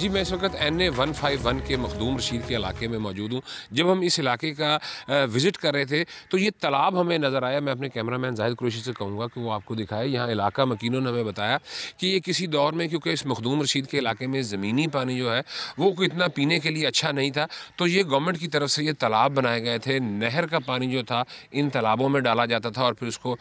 जी मैं इस वक्त N A one five one के मखदूम रशीद के इलाके में मौजूद हूँ जब हम इस इलाके का विज़िट कर रहे थे तो ये तालाब हमें नज़र आया मैं अपने कैमरा मैन जाहिद क्रोशी से कहूँगा कि वो आपको दिखाए यहाँ इलाका मकीनों ने हमें बताया कि ये किसी दौर में क्योंकि इस मखदूम रशीद के इलाके में ज़मीनी पानी जो है वो इतना पीने के लिए अच्छा नहीं था तो ये गवर्नमेंट की तरफ से ये तालाब बनाए गए थे नहर का पानी जो था इन तालाबों में डाला जाता था और फिर उसको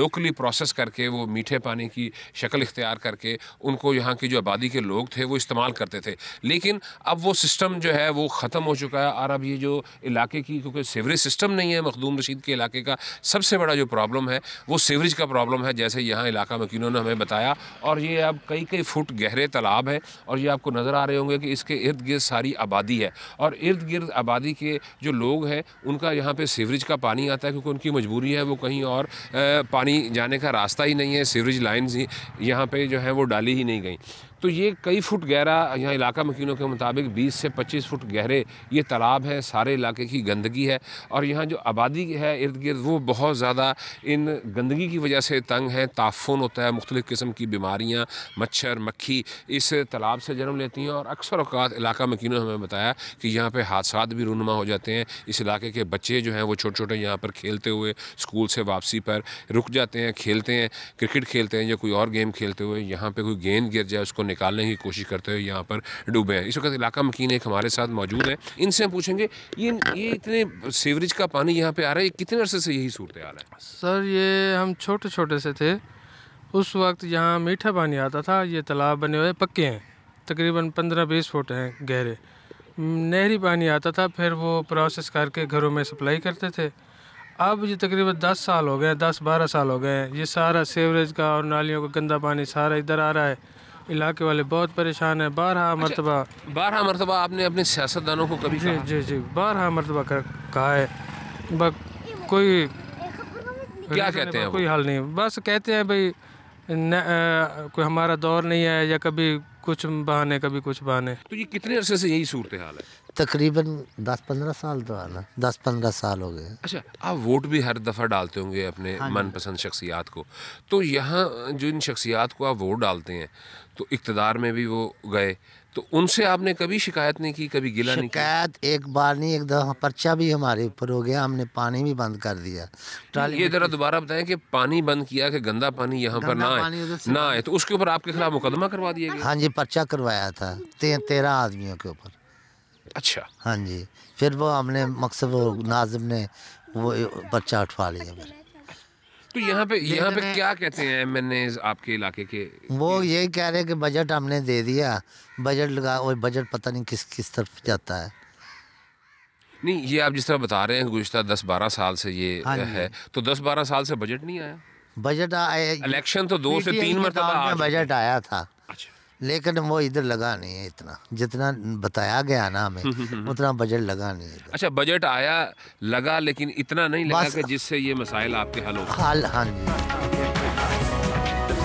लोकली प्रोसेस करके वो मीठे पानी की शक्ल इख्तियार करके उनको यहाँ की जो आबादी के लोग थे वो इस्तेमाल करते करते थे लेकिन अब वो सिस्टम जो है वो ख़त्म हो चुका है और अब ये जो इलाके की क्योंकि सीवरेज सिस्टम नहीं है मखदूम रशीद के इलाके का सबसे बड़ा जो प्रॉब्लम है वो सीवरेज का प्रॉब्लम है जैसे यहाँ इलाका मकीनों ने हमें बताया और ये अब कई कई फुट गहरे तालाब हैं और ये आपको नज़र आ रहे होंगे कि इसके इर्द गिर्द सारी आबादी है और इर्द गिर्द आबादी के जो लोग हैं उनका यहाँ पर सीवरेज का पानी आता है क्योंकि उनकी मजबूरी है वो कहीं और पानी जाने का रास्ता ही नहीं है सीवरेज लाइन यहाँ पर जो है वो डाली ही नहीं गई तो ये कई फुट गहरा यहाँ इलाका मकीनों के मुताबिक 20 से 25 फुट गहरे ये तालाब हैं सारे इलाके की गंदगी है और यहाँ जो आबादी है इर्द गिर्द वो बहुत ज़्यादा इन गंदगी की वजह से तंग है ताफुन होता है मुख्तलिफ़ किस्म की बीमारियाँ मच्छर मक्खी इस तालाब से जन्म लेती हैं और अक्सर अवकात इलाका मकीनों ने हमें बताया कि यहाँ पर हादसा भी रूनमा हो जाते हैं इस इलाके के बच्चे जो हैं वो छोटे छोटे यहाँ पर खेलते हुए स्कूल से वापसी पर रुक जाते हैं खेलते हैं क्रिकेट खेलते हैं या कोई और गेम खेलते हुए यहाँ पर कोई गेंद गिर जाए उसको निकालने की कोशिश करते हुए यहाँ पर डूबे हैं इस वक्त इलाका मकीन एक हमारे साथ मौजूद है इनसे हम पूछेंगे ये ये इतने सीवरेज का पानी यहाँ पे आ रहा है कितने अरसे से यही सूरत रहा है सर ये हम छोटे छोटे से थे उस वक्त यहाँ मीठा पानी आता था ये तालाब बने हुए पक्के हैं तकरीबन पंद्रह बीस फुट हैं गहरे नहरी पानी आता था फिर वो प्रोसेस करके घरों में सप्लाई करते थे अब ये तकरीबन दस साल हो गए दस बारह साल हो गए हैं ये सारा सेवरेज का और नालियों का गंदा पानी सारा इधर आ रहा है इलाके वाले बहुत परेशान है बारह अच्छा, मरतबा बारह मरतबा आपने अपने सियासतदानों को कभी जी जी जी बारह मरतबा कहा है कोई क्या कहते हैं कोई हल नहीं बस कहते हैं भाई कोई हमारा दौर नहीं है या कभी कुछ बहाने कभी कुछ बहाने तो ये कितने अरसे से यही सूरत हाल है तकरीबन दस पंद्रह साल तो आना दस पंद्रह साल हो गए अच्छा आप वोट भी हर दफ़ा डालते होंगे अपने हाँ मनपसंद शख्सियात को तो यहाँ जो इन शख्सियात को आप वोट डालते हैं तो इकतदार में भी वो गए तो उनसे आपने कभी शिकायत नहीं की कभी गिला नहीं शिकायत एक बार नहीं एक दफा पर्चा भी हमारे ऊपर हो गया हमने पानी भी बंद कर दिया ये जरा दोबारा बताएं कि पानी बंद किया कि गंदा पानी यहाँ पर ना आए ना आए तो उसके ऊपर आपके खिलाफ मुकदमा करवा दिया हाँ जी पर्चा करवाया था तेरह आदमियों के ऊपर अच्छा हाँ जी फिर वो हमने मकसद वो नाजिम ने वो पर्चा उठवा लिया मेरे तो यहाँ पे यहाँ पे क्या कहते हैं एम एन आपके इलाके के वो ये कह रहे हैं कि बजट हमने दे दिया बजट लगा और बजट पता नहीं किस किस तरफ जाता है नहीं ये आप जिस तरह बता रहे हैं गुजशत दस बारह साल से ये हाँ है तो दस बारह साल से बजट नहीं आया बजट आया इलेक्शन तो दो से तीन मरतबा बजट आया था लेकिन वो इधर लगा नहीं है इतना जितना बताया गया ना हमें हम्म, हम्म, हम्म। उतना बजट लगा नहीं है अच्छा बजट आया लगा लेकिन इतना नहीं लगा कि जिससे ये मसाइल आपके हल हो हाल हाँ जी